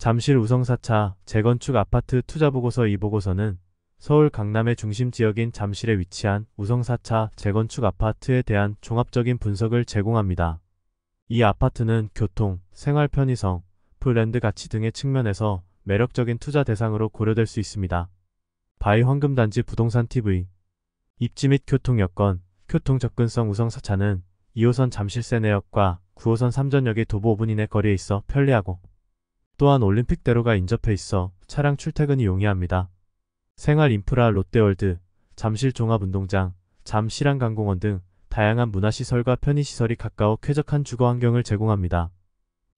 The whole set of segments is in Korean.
잠실 우성 4차 재건축 아파트 투자 보고서 2 보고서는 서울 강남의 중심 지역인 잠실에 위치한 우성 4차 재건축 아파트에 대한 종합적인 분석을 제공합니다. 이 아파트는 교통, 생활 편의성, 브랜드 가치 등의 측면에서 매력적인 투자 대상으로 고려될 수 있습니다. 바이 황금단지 부동산 TV 입지 및 교통 여건, 교통 접근성 우성 4차는 2호선 잠실세 내역과 9호선 삼전역의 도보 5분 이내 거리에 있어 편리하고 또한 올림픽대로가 인접해 있어 차량 출퇴근이 용이합니다. 생활 인프라 롯데월드, 잠실 종합운동장, 잠실항강공원 등 다양한 문화시설과 편의시설이 가까워 쾌적한 주거 환경을 제공합니다.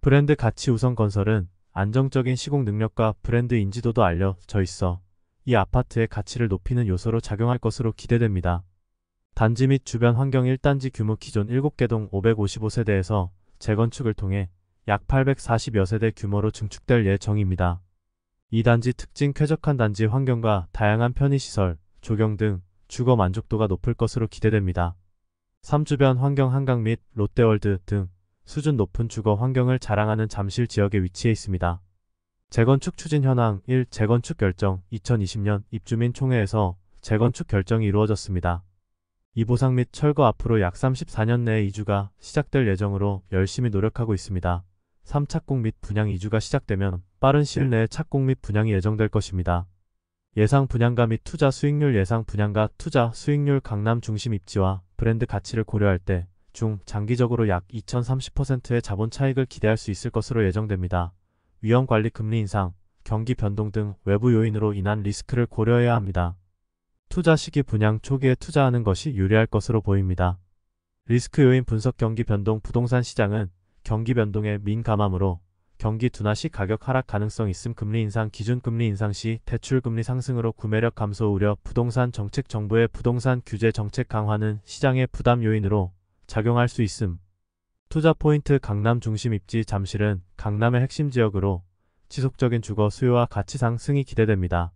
브랜드 가치 우선 건설은 안정적인 시공 능력과 브랜드 인지도도 알려져 있어 이 아파트의 가치를 높이는 요소로 작용할 것으로 기대됩니다. 단지 및 주변 환경 1단지 규모 기존 7개 동 555세대에서 재건축을 통해 약 840여 세대 규모로 증축될 예정입니다. 이 단지 특징 쾌적한 단지 환경과 다양한 편의시설, 조경 등 주거 만족도가 높을 것으로 기대됩니다. 3주변 환경 한강 및 롯데월드 등 수준 높은 주거 환경을 자랑하는 잠실 지역에 위치해 있습니다. 재건축 추진 현황 1. 재건축 결정 2020년 입주민 총회에서 재건축 결정이 이루어졌습니다. 이보상 및 철거 앞으로 약 34년 내에 이주가 시작될 예정으로 열심히 노력하고 있습니다. 3. 착공 및 분양 이주가 시작되면 빠른 시일 내에 착공 및 분양이 예정될 것입니다. 예상 분양가 및 투자 수익률 예상 분양가 투자 수익률 강남 중심 입지와 브랜드 가치를 고려할 때 중 장기적으로 약 2030%의 자본 차익을 기대할 수 있을 것으로 예정됩니다. 위험관리 금리 인상, 경기 변동 등 외부 요인으로 인한 리스크를 고려해야 합니다. 투자 시기 분양 초기에 투자하는 것이 유리할 것으로 보입니다. 리스크 요인 분석 경기 변동 부동산 시장은 경기 변동에 민감하므로 경기 둔화 시 가격 하락 가능성 있음 금리 인상 기준 금리 인상 시 대출 금리 상승으로 구매력 감소 우려 부동산 정책 정부의 부동산 규제 정책 강화는 시장의 부담 요인으로 작용할 수 있음. 투자 포인트 강남 중심 입지 잠실은 강남의 핵심 지역으로 지속적인 주거 수요와 가치 상승이 기대됩니다.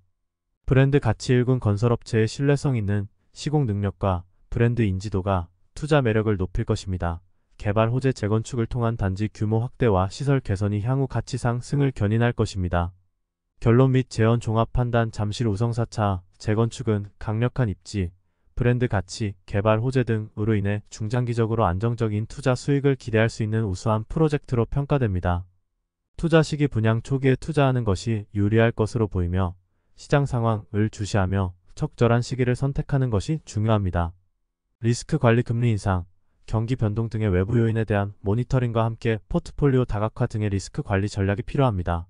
브랜드 가치 1군 건설업체의 신뢰성 있는 시공 능력과 브랜드 인지도가 투자 매력을 높일 것입니다. 개발 호재 재건축을 통한 단지 규모 확대와 시설 개선이 향후 가치상 승을 견인할 것입니다. 결론 및 재원 종합 판단 잠실 우성 4차 재건축은 강력한 입지, 브랜드 가치, 개발 호재 등으로 인해 중장기적으로 안정적인 투자 수익을 기대할 수 있는 우수한 프로젝트로 평가됩니다. 투자 시기 분양 초기에 투자하는 것이 유리할 것으로 보이며 시장 상황을 주시하며 적절한 시기를 선택하는 것이 중요합니다. 리스크 관리 금리 인상 경기 변동 등의 외부 요인에 대한 모니터링과 함께 포트폴리오 다각화 등의 리스크 관리 전략이 필요합니다.